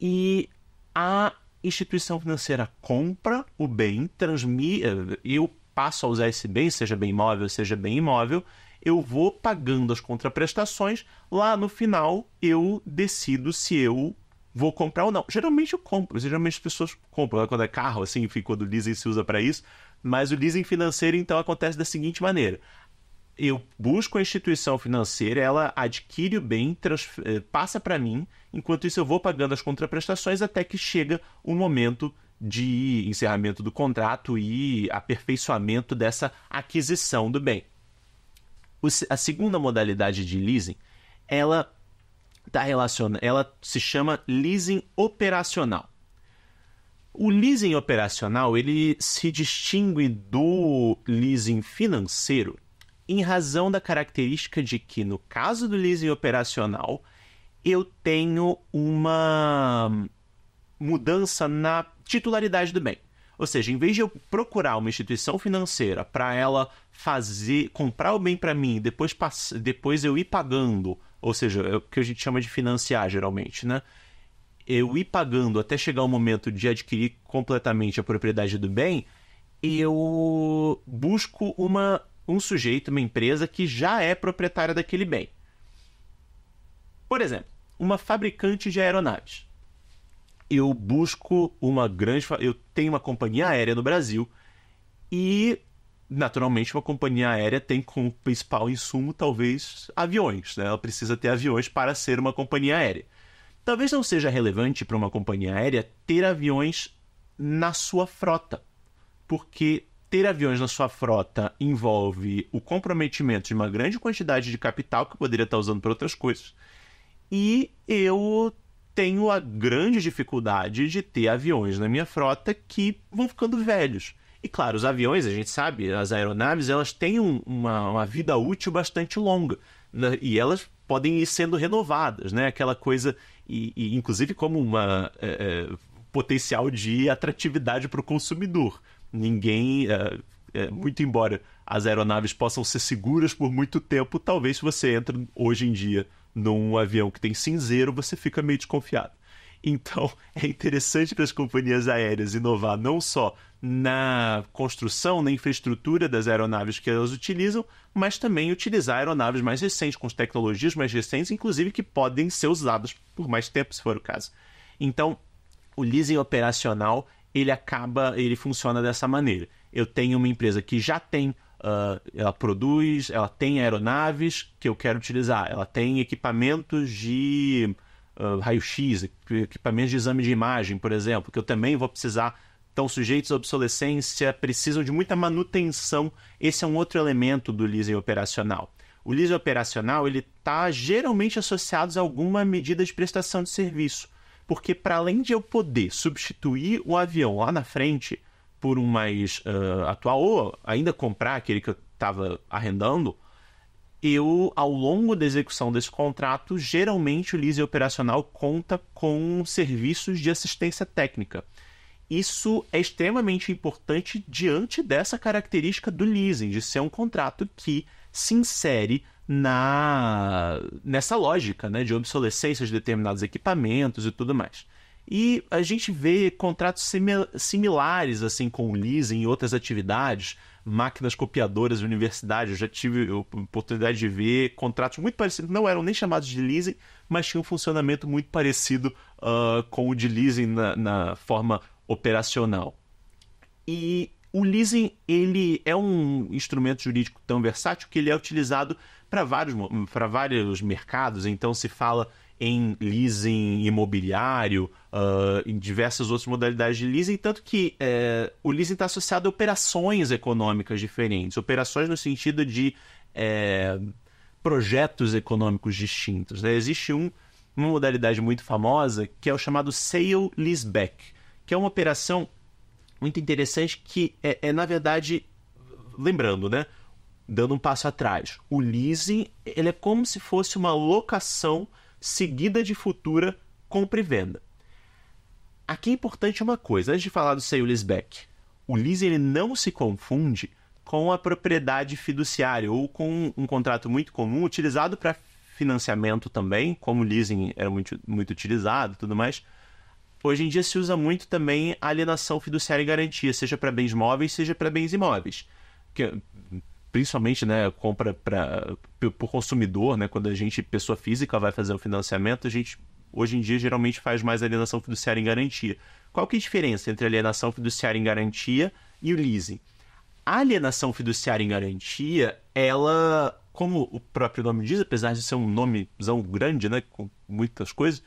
E a instituição financeira compra o bem, transmite, eh, eu passo a usar esse bem, seja bem imóvel, seja bem imóvel, eu vou pagando as contraprestações, lá no final eu decido se eu vou comprar ou não. Geralmente eu compro, geralmente as pessoas compram, né? quando é carro, assim, quando o leasing se usa para isso, mas o leasing financeiro então acontece da seguinte maneira. Eu busco a instituição financeira, ela adquire o bem, eh, passa para mim, enquanto isso eu vou pagando as contraprestações até que chega o momento de encerramento do contrato e aperfeiçoamento dessa aquisição do bem a segunda modalidade de leasing, ela tá relaciona, ela se chama leasing operacional. O leasing operacional ele se distingue do leasing financeiro em razão da característica de que no caso do leasing operacional eu tenho uma mudança na titularidade do bem. Ou seja, em vez de eu procurar uma instituição financeira para ela fazer, comprar o bem para mim, depois, depois eu ir pagando, ou seja, é o que a gente chama de financiar geralmente, né? Eu ir pagando até chegar o momento de adquirir completamente a propriedade do bem, eu busco uma, um sujeito, uma empresa que já é proprietária daquele bem. Por exemplo, uma fabricante de aeronaves. Eu busco uma grande. Eu tenho uma companhia aérea no Brasil e naturalmente uma companhia aérea tem como principal insumo talvez aviões, né? Ela precisa ter aviões para ser uma companhia aérea. Talvez não seja relevante para uma companhia aérea ter aviões na sua frota, porque ter aviões na sua frota envolve o comprometimento de uma grande quantidade de capital que poderia estar usando para outras coisas. E eu tenho a grande dificuldade de ter aviões na minha frota que vão ficando velhos e claro, os aviões, a gente sabe, as aeronaves, elas têm um, uma, uma vida útil bastante longa. Né? E elas podem ir sendo renovadas, né? Aquela coisa, e, e inclusive como uma é, é, potencial de atratividade para o consumidor. Ninguém, é, é, muito embora as aeronaves possam ser seguras por muito tempo, talvez se você entra hoje em dia num avião que tem cinzeiro, você fica meio desconfiado. Então, é interessante para as companhias aéreas inovar não só na construção, na infraestrutura das aeronaves que elas utilizam, mas também utilizar aeronaves mais recentes, com tecnologias mais recentes, inclusive que podem ser usadas por mais tempo, se for o caso. Então, o leasing operacional ele acaba, ele funciona dessa maneira. Eu tenho uma empresa que já tem, uh, ela produz, ela tem aeronaves que eu quero utilizar, ela tem equipamentos de uh, raio-x, equipamentos de exame de imagem, por exemplo, que eu também vou precisar estão sujeitos à obsolescência, precisam de muita manutenção. Esse é um outro elemento do leasing operacional. O leasing operacional ele está geralmente associado a alguma medida de prestação de serviço, porque para além de eu poder substituir o avião lá na frente por um mais uh, atual ou ainda comprar aquele que eu estava arrendando, eu ao longo da execução desse contrato geralmente o leasing operacional conta com serviços de assistência técnica. Isso é extremamente importante diante dessa característica do leasing, de ser um contrato que se insere na nessa lógica né, de obsolescência de determinados equipamentos e tudo mais. E a gente vê contratos similares assim com o leasing e outras atividades, máquinas copiadoras, universidades. Eu já tive a oportunidade de ver contratos muito parecidos, não eram nem chamados de leasing, mas tinham um funcionamento muito parecido uh, com o de leasing na, na forma operacional. E o leasing ele é um instrumento jurídico tão versátil que ele é utilizado para vários, vários mercados. Então se fala em leasing imobiliário, uh, em diversas outras modalidades de leasing, tanto que uh, o leasing está associado a operações econômicas diferentes, operações no sentido de uh, projetos econômicos distintos. Né? Existe um, uma modalidade muito famosa que é o chamado sale leaseback que é uma operação muito interessante que é, é na verdade, lembrando, né? Dando um passo atrás, o leasing ele é como se fosse uma locação seguida de futura compra e venda. Aqui é importante uma coisa, antes de falar do sale leaseback. O leasing ele não se confunde com a propriedade fiduciária ou com um contrato muito comum utilizado para financiamento também, como leasing era muito, muito utilizado tudo mais. Hoje em dia se usa muito também alienação fiduciária e garantia, seja para bens móveis, seja para bens imóveis. Que, principalmente, né, compra para por consumidor, né, quando a gente, pessoa física, vai fazer o financiamento, a gente hoje em dia geralmente faz mais alienação fiduciária em garantia. Qual que é a diferença entre alienação fiduciária em garantia e o leasing? A alienação fiduciária em garantia, ela, como o próprio nome diz, apesar de ser um nomezão grande, né, com muitas coisas,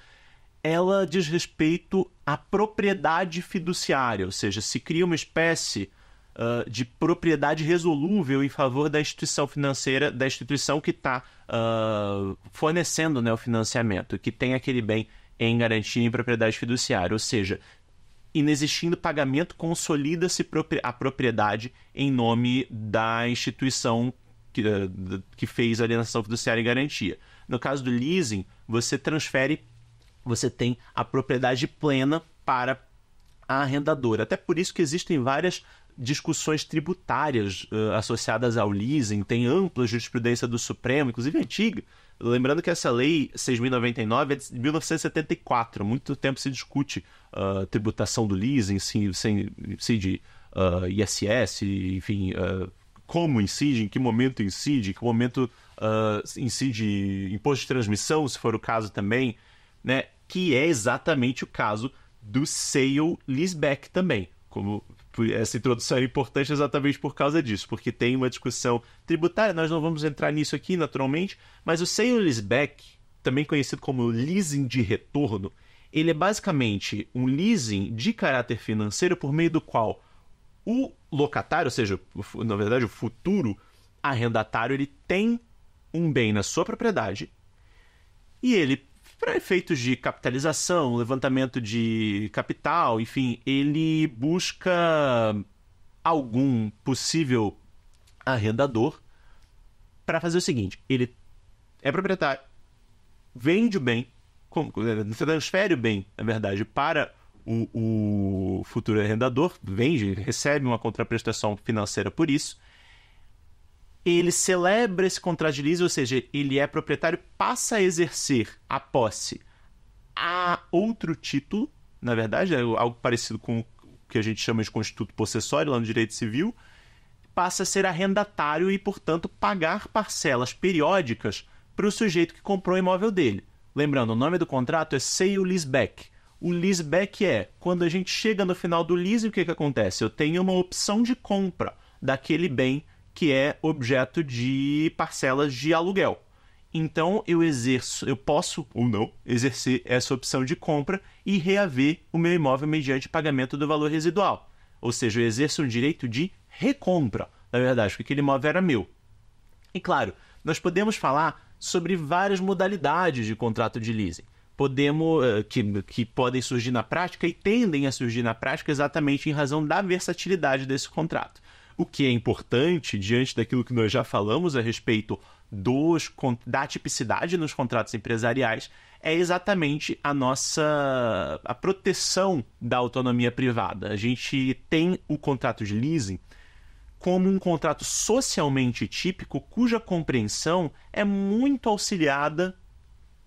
ela diz respeito à propriedade fiduciária, ou seja, se cria uma espécie uh, de propriedade resolúvel em favor da instituição financeira, da instituição que está uh, ah, fornecendo né, o financiamento, que tem aquele bem em garantia em propriedade fiduciária, ou seja, inexistindo pagamento, consolida-se a propriedade em nome da instituição que, ah, que fez a alienação fiduciária em garantia. No caso do leasing, você transfere você tem a propriedade plena para a arrendadora. Até por isso que existem várias discussões tributárias uh, associadas ao leasing, tem ampla jurisprudência do Supremo, inclusive antiga. Lembrando que essa lei 6099 é de 1974, muito tempo se discute uh, tributação do leasing, se, se, se de uh, eh, ISS, enfim, como incide, em que momento incide, em que momento incide imposto de transmissão, se for o caso também né? Que é exatamente o caso do Sale Lisbeck também. Como essa introdução é importante exatamente por causa disso, porque tem uma discussão tributária, nós não vamos entrar nisso aqui naturalmente, mas o Sale Lisbeck, também conhecido como leasing de retorno, ele é basicamente um leasing de caráter financeiro por meio do qual o locatário, ou seja, na verdade o futuro arrendatário, ele tem um bem na sua propriedade e ele para efeitos de capitalização, levantamento de capital, enfim, ele busca algum possível arrendador para fazer o seguinte: ele é proprietário, vende o bem, transfere o bem, na verdade, para o, o futuro arrendador, vende, recebe uma contraprestação financeira por isso ele celebra esse contrato de ou seja, ele é proprietário, passa a exercer a posse a outro título, na verdade, é algo parecido com o que a gente chama de constituto possessório lá no direito civil, passa a ser arrendatário e, portanto, pagar parcelas periódicas para o sujeito que comprou o imóvel dele. Lembrando, o nome do contrato é sale leaseback. O leaseback é quando a gente chega no final do lease, o que, que acontece? Eu tenho uma opção de compra daquele bem que é objeto de parcelas de aluguel. Então eu exerço, eu posso ou não exercer essa opção de compra e reaver o meu imóvel mediante pagamento do valor residual. Ou seja, eu exerço um direito de recompra, na verdade, porque aquele imóvel era meu. E claro, nós podemos falar sobre várias modalidades de contrato de leasing. Podemos, eh, que, que podem surgir na prática e tendem a surgir na prática exatamente em razão da versatilidade desse contrato o que é importante diante daquilo que nós já falamos a respeito dos, da tipicidade nos contratos empresariais é exatamente a nossa a proteção da autonomia privada. A gente tem o contrato de leasing como um contrato socialmente típico cuja compreensão é muito auxiliada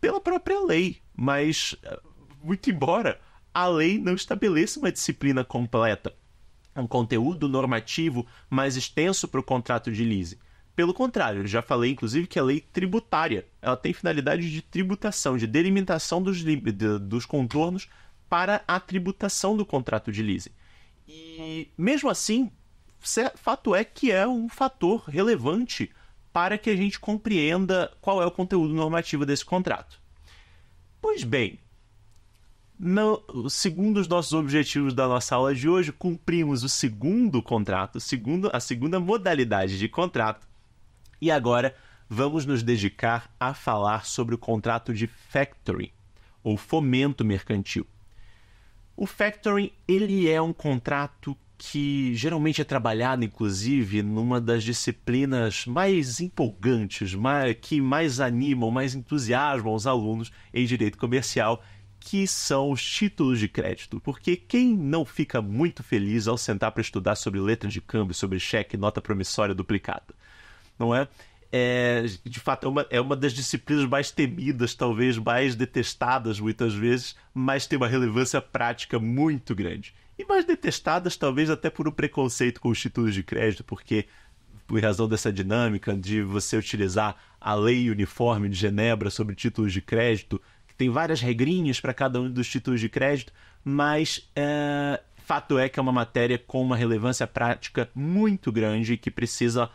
pela própria lei, mas eh, muito embora a lei não estabeleça uma disciplina completa é um conteúdo normativo mais extenso para o contrato de leasing. Pelo contrário, já falei inclusive que a é lei tributária ela tem finalidade de tributação, de delimitação dos, de, dos contornos para a tributação do contrato de leasing. E mesmo assim, fato é que é um fator relevante para que a gente compreenda qual é o conteúdo normativo desse contrato. Pois bem, no, segundo os nossos objetivos da nossa aula de hoje, cumprimos o segundo contrato, segundo, a segunda modalidade de contrato. E agora vamos nos dedicar a falar sobre o contrato de factoring, ou fomento mercantil. O factoring ele é um contrato que geralmente é trabalhado, inclusive, numa das disciplinas mais empolgantes, mais, que mais animam, mais entusiasmam os alunos em direito comercial, que são os títulos de crédito, porque quem não fica muito feliz ao sentar para estudar sobre letra de câmbio, sobre cheque, nota promissória duplicada, não é? É, de fato, é uma, é uma das disciplinas mais temidas, talvez mais detestadas muitas vezes, mas tem uma relevância prática muito grande. E mais detestadas, talvez, até por um preconceito com os títulos de crédito, porque, por razão dessa dinâmica de você utilizar a lei uniforme de Genebra sobre títulos de crédito, tem várias regrinhas para cada um dos títulos de crédito, mas é, fato é que é uma matéria com uma relevância prática muito grande e que precisa uh,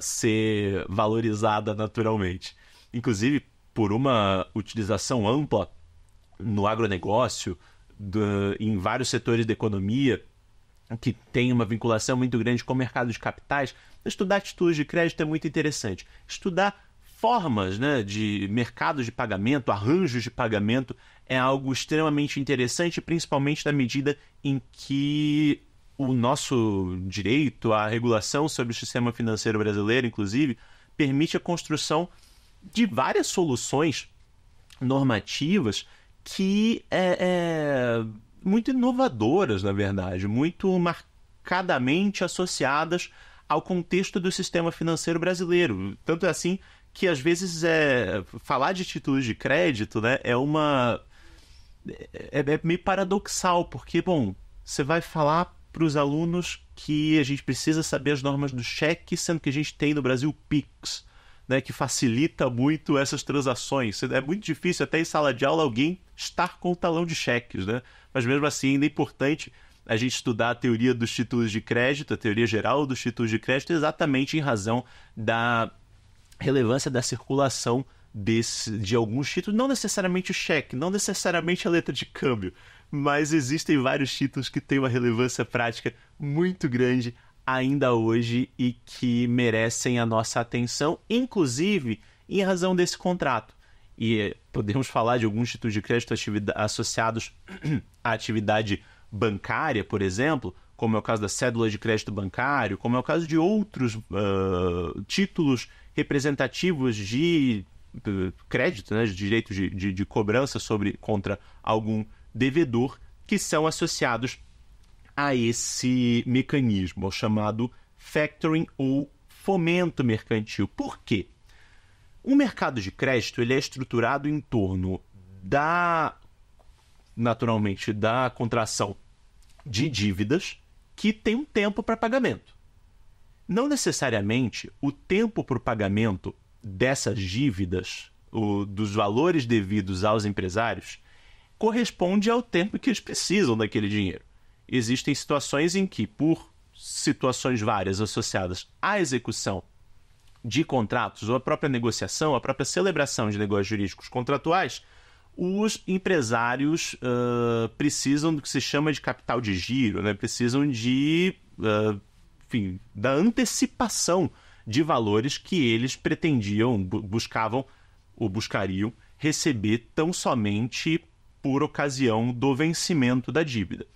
ser valorizada naturalmente. Inclusive, por uma utilização ampla no agronegócio, do, em vários setores da economia, que tem uma vinculação muito grande com o mercado de capitais, estudar títulos de crédito é muito interessante. Estudar formas né, de mercados de pagamento, arranjos de pagamento, é algo extremamente interessante, principalmente na medida em que o nosso direito, a regulação sobre o sistema financeiro brasileiro, inclusive, permite a construção de várias soluções normativas que é, é muito inovadoras, na verdade, muito marcadamente associadas ao contexto do sistema financeiro brasileiro. Tanto é assim que às vezes é falar de títulos de crédito, né, é uma é, é meio paradoxal, porque bom, você vai falar para os alunos que a gente precisa saber as normas do cheque, sendo que a gente tem no Brasil Pix, né, que facilita muito essas transações. É muito difícil até em sala de aula alguém estar com o talão de cheques, né? Mas mesmo assim, ainda é importante a gente estudar a teoria dos títulos de crédito, a teoria geral dos títulos de crédito, exatamente em razão da relevância da circulação desse, de alguns títulos, não necessariamente o cheque, não necessariamente a letra de câmbio, mas existem vários títulos que têm uma relevância prática muito grande ainda hoje e que merecem a nossa atenção, inclusive em razão desse contrato. E eh, podemos falar de alguns títulos de crédito associados à atividade bancária, por exemplo, como é o caso da cédula de crédito bancário, como é o caso de outros uh, títulos representativos de eh, crédito, né, de direito de, de, de cobrança sobre contra algum devedor que são associados a esse mecanismo, chamado factoring ou fomento mercantil. Por quê? O mercado de crédito ele é estruturado em torno da, naturalmente, da contração de dívidas que tem um tempo para pagamento. Não necessariamente o tempo para o pagamento dessas dívidas, o, dos valores devidos aos empresários, corresponde ao tempo que eles precisam daquele dinheiro. Existem situações em que, por situações várias associadas à execução de contratos ou à própria negociação, à própria celebração de negócios jurídicos contratuais, os empresários uh, precisam do que se chama de capital de giro, né? precisam de uh, enfim, da antecipação de valores que eles pretendiam, buscavam ou buscariam receber tão somente por ocasião do vencimento da dívida.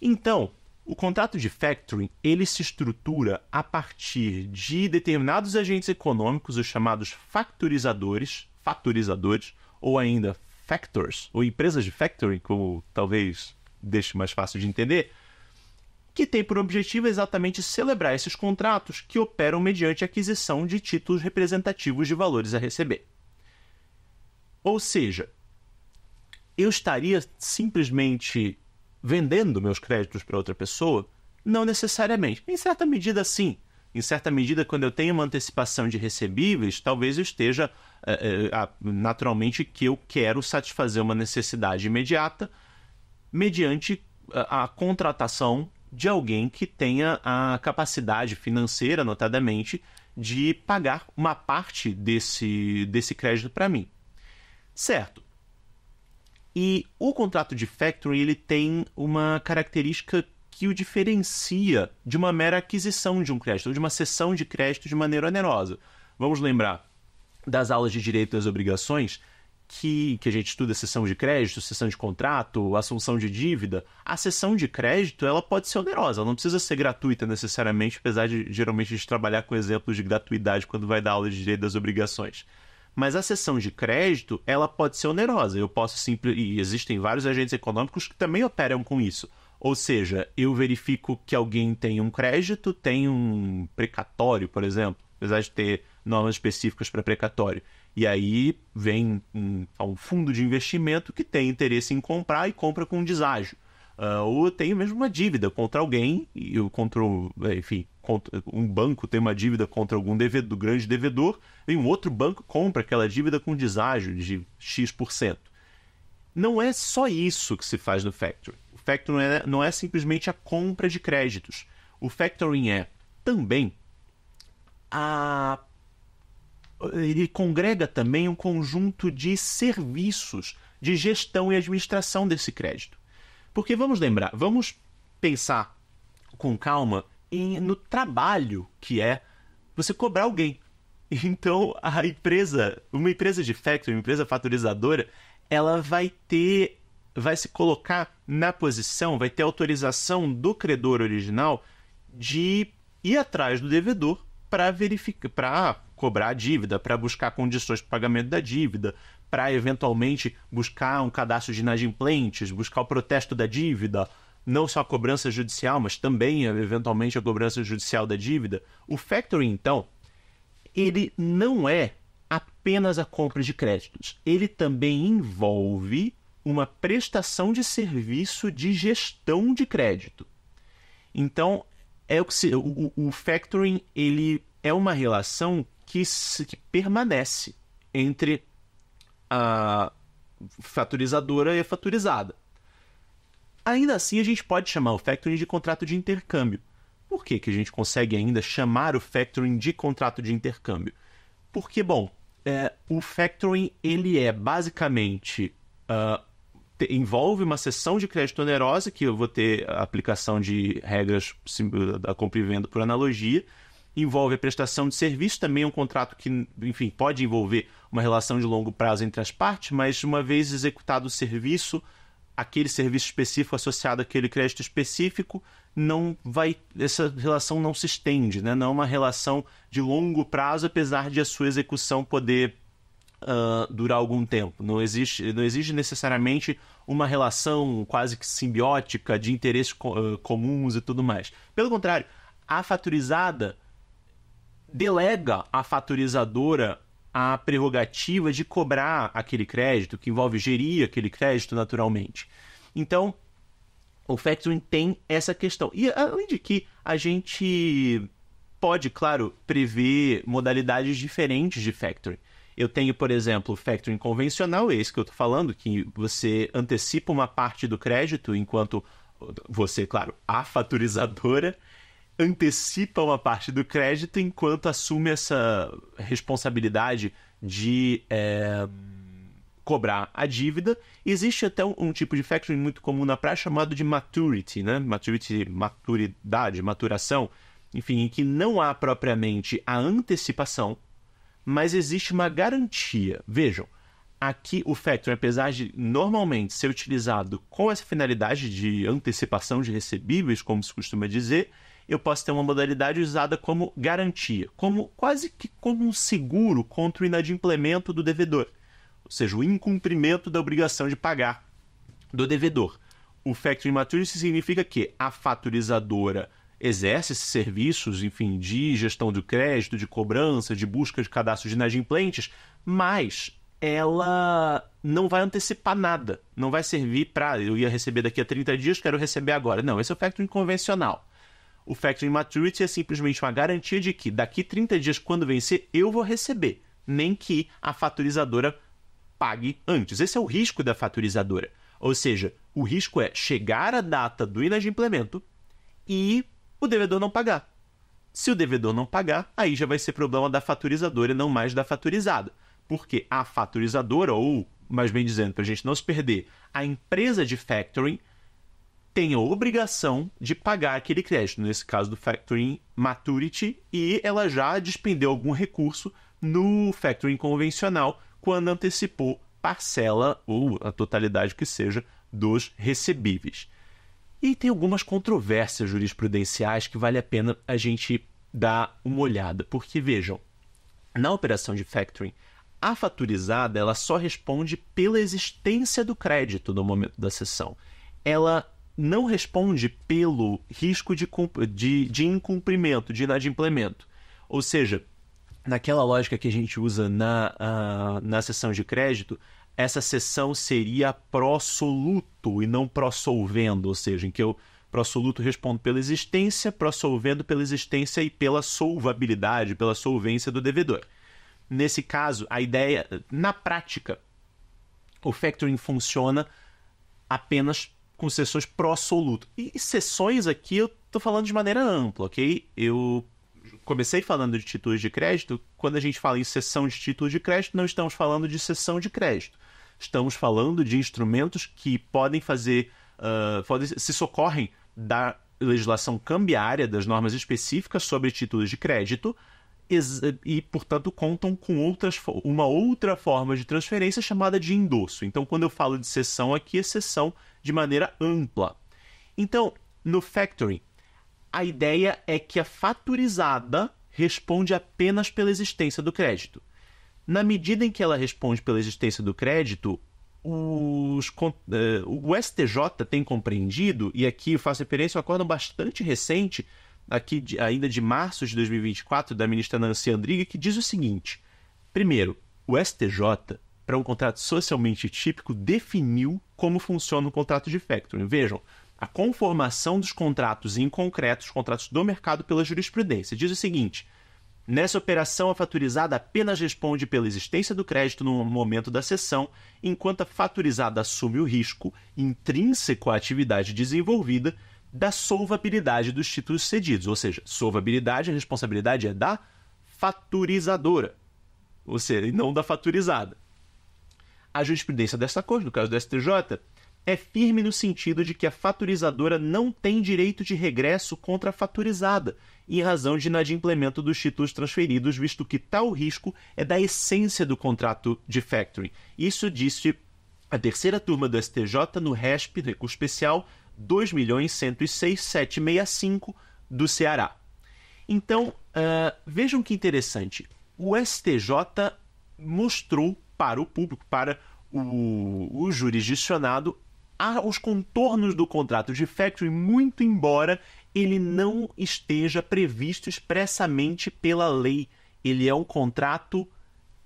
Então, o contrato de factoring ele se estrutura a partir de determinados agentes econômicos, os chamados factorizadores, factorizadores ou ainda factors, ou empresas de factoring, como talvez deixe mais fácil de entender, que tem por objetivo exatamente celebrar esses contratos que operam mediante aquisição de títulos representativos de valores a receber. Ou seja, eu estaria simplesmente vendendo meus créditos para outra pessoa? Não necessariamente. Em certa medida, sim. Em certa medida, quando eu tenho uma antecipação de recebíveis, talvez eu esteja é, é, naturalmente que eu quero satisfazer uma necessidade imediata mediante a, a contratação de alguém que tenha a capacidade financeira, notadamente, de pagar uma parte desse, desse crédito para mim. Certo. E o contrato de factoring ele tem uma característica que o diferencia de uma mera aquisição de um crédito, ou de uma cessão de crédito de maneira onerosa. Vamos lembrar das aulas de direito das obrigações, que, que a gente estuda sessão de crédito, sessão de contrato, assunção de dívida, a sessão de crédito ela pode ser onerosa, ela não precisa ser gratuita necessariamente, apesar de geralmente a gente trabalhar com exemplos de gratuidade quando vai dar aula de direito das obrigações. Mas a sessão de crédito ela pode ser onerosa. Eu posso simples e existem vários agentes econômicos que também operam com isso. Ou seja, eu verifico que alguém tem um crédito, tem um precatório, por exemplo, apesar de ter normas específicas para precatório e aí vem um, um fundo de investimento que tem interesse em comprar e compra com deságio. Uh, ou tem mesmo uma dívida contra alguém, e contra, enfim, contra, um banco tem uma dívida contra algum devedor, grande devedor, e um outro banco compra aquela dívida com deságio de X%. Não é só isso que se faz no factoring. O factoring não é, não é simplesmente a compra de créditos. O factoring é também a ele congrega também um conjunto de serviços de gestão e administração desse crédito. Porque vamos lembrar, vamos pensar com calma em, no trabalho que é você cobrar alguém. Então, a empresa, uma empresa de factoring, uma empresa faturizadora, ela vai ter, vai se colocar na posição, vai ter autorização do credor original de ir atrás do devedor para verificar, para cobrar a dívida, para buscar condições para pagamento da dívida, para eventualmente buscar um cadastro de inadimplentes, buscar o protesto da dívida, não só a cobrança judicial, mas também eventualmente a cobrança judicial da dívida. O factoring, então, ele não é apenas a compra de créditos, ele também envolve uma prestação de serviço de gestão de crédito. Então, é o que se, o, o factoring ele é uma relação que, se, que permanece entre a faturizadora e a faturizada. Ainda assim, a gente pode chamar o factoring de contrato de intercâmbio. Por que, que a gente consegue ainda chamar o factoring de contrato de intercâmbio? Porque, bom, é, o factoring ele é basicamente uh, te, envolve uma sessão de crédito onerosa que eu vou ter a aplicação de regras da compra e venda por analogia envolve a prestação de serviço, também é um contrato que, enfim, pode envolver uma relação de longo prazo entre as partes, mas uma vez executado o serviço, aquele serviço específico associado àquele crédito específico, não vai essa relação não se estende, né? Não é uma relação de longo prazo, apesar de a sua execução poder uh, durar algum tempo. Não existe, não exige necessariamente uma relação quase que simbiótica de interesses co comuns e tudo mais. Pelo contrário, a faturizada delega à faturizadora a prerrogativa de cobrar aquele crédito, que envolve gerir aquele crédito naturalmente. Então, o factoring tem essa questão. E além de que a gente pode, claro, prever modalidades diferentes de factoring. Eu tenho, por exemplo, o factoring convencional, é esse que eu estou falando, que você antecipa uma parte do crédito enquanto você, claro, a faturizadora antecipa uma parte do crédito enquanto assume essa responsabilidade de é, cobrar a dívida. Existe até um, um, tipo de factoring muito comum na praia chamado de maturity, né? Maturity, maturidade, maturação, enfim, em que não há propriamente a antecipação, mas existe uma garantia. Vejam, aqui o factoring, apesar de normalmente ser utilizado com essa finalidade de antecipação de recebíveis, como se costuma dizer, eu posso ter uma modalidade usada como garantia, como quase que como um seguro contra o inadimplemento do devedor, ou seja, o incumprimento da obrigação de pagar do devedor. O factoring maturity significa que a faturizadora exerce esses serviços, enfim, de gestão do crédito, de cobrança, de busca de cadastro de inadimplentes, mas ela não vai antecipar nada, não vai servir para eu ia receber daqui a 30 dias, quero receber agora. Não, esse é o factoring convencional. O Factoring Maturity é simplesmente uma garantia de que daqui 30 dias, quando vencer, eu vou receber, nem que a faturizadora pague antes. Esse é o risco da faturizadora. Ou seja, o risco é chegar a data do inadimplemento e o devedor não pagar. Se o devedor não pagar, aí já vai ser problema da faturizadora e não mais da faturizada. Porque a faturizadora, ou mais bem dizendo, para a gente não se perder, a empresa de factoring tem a obrigação de pagar aquele crédito, nesse caso do factoring maturity, e ela já despendeu algum recurso no factoring convencional quando antecipou parcela ou a totalidade que seja dos recebíveis. E tem algumas controvérsias jurisprudenciais que vale a pena a gente dar uma olhada, porque vejam, na operação de factoring, a faturizada ela só responde pela existência do crédito no momento da sessão. Ela não responde pelo risco de, de, de incumprimento, de inadimplemento. Ou seja, naquela lógica que a gente usa na, uh, na sessão de crédito, essa sessão seria pró-soluto e não pró-solvendo, ou seja, em que eu pró-soluto respondo pela existência, pró-solvendo pela existência e pela solvabilidade, pela solvência do devedor. Nesse caso, a ideia, na prática, o factoring funciona apenas com sessões pró-soluto. E sessões aqui eu tô falando de maneira ampla, ok? Eu comecei falando de títulos de crédito. Quando a gente fala em sessão de títulos de crédito, não estamos falando de sessão de crédito. Estamos falando de instrumentos que podem fazer, uh, podem, se socorrem da legislação cambiária, das normas específicas sobre títulos de crédito, e, portanto, contam com outras, uma outra forma de transferência chamada de endosso. Então, quando eu falo de sessão aqui, é sessão de maneira ampla. Então, no factoring, a ideia é que a faturizada responde apenas pela existência do crédito. Na medida em que ela responde pela existência do crédito, os, uh, o STJ tem compreendido, e aqui faço referência a um acordo bastante recente, aqui de, ainda de março de 2024, da ministra Nancy Andrighi, que diz o seguinte: primeiro, o STJ, para um contrato socialmente típico, definiu como funciona o contrato de factoring. Vejam, a conformação dos contratos em concreto, os contratos do mercado pela jurisprudência, diz o seguinte: Nessa operação, a faturizada apenas responde pela existência do crédito no momento da cessão, enquanto a faturizada assume o risco, intrínseco à atividade desenvolvida, da solvabilidade dos títulos cedidos. Ou seja, solvabilidade, a responsabilidade é da faturizadora, ou seja, e não da faturizada. A jurisprudência dessa Corte, no caso do STJ, é firme no sentido de que a faturizadora não tem direito de regresso contra a faturizada, em razão de inadimplemento dos títulos transferidos, visto que tal risco é da essência do contrato de factoring. Isso disse a terceira turma do STJ no RESP, recurso especial 2.106.765 do Ceará. Então, uh, vejam que interessante. O STJ mostrou para o público, para o, o jurisdicionado, aos contornos do contrato de factory, muito embora ele não esteja previsto expressamente pela lei. Ele é um contrato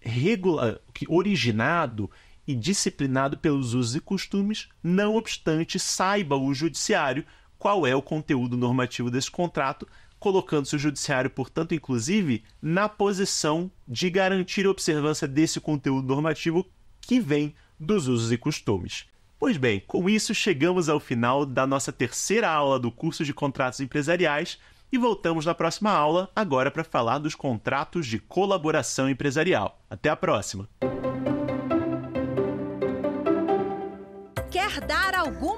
regular, originado e disciplinado pelos usos e costumes, não obstante saiba o judiciário qual é o conteúdo normativo desse contrato, colocando-se o judiciário, portanto, inclusive, na posição de garantir a observância desse conteúdo normativo que vem dos usos e costumes. Pois bem, com isso chegamos ao final da nossa terceira aula do curso de contratos empresariais e voltamos na próxima aula agora para falar dos contratos de colaboração empresarial. Até a próxima! Quer dar alguma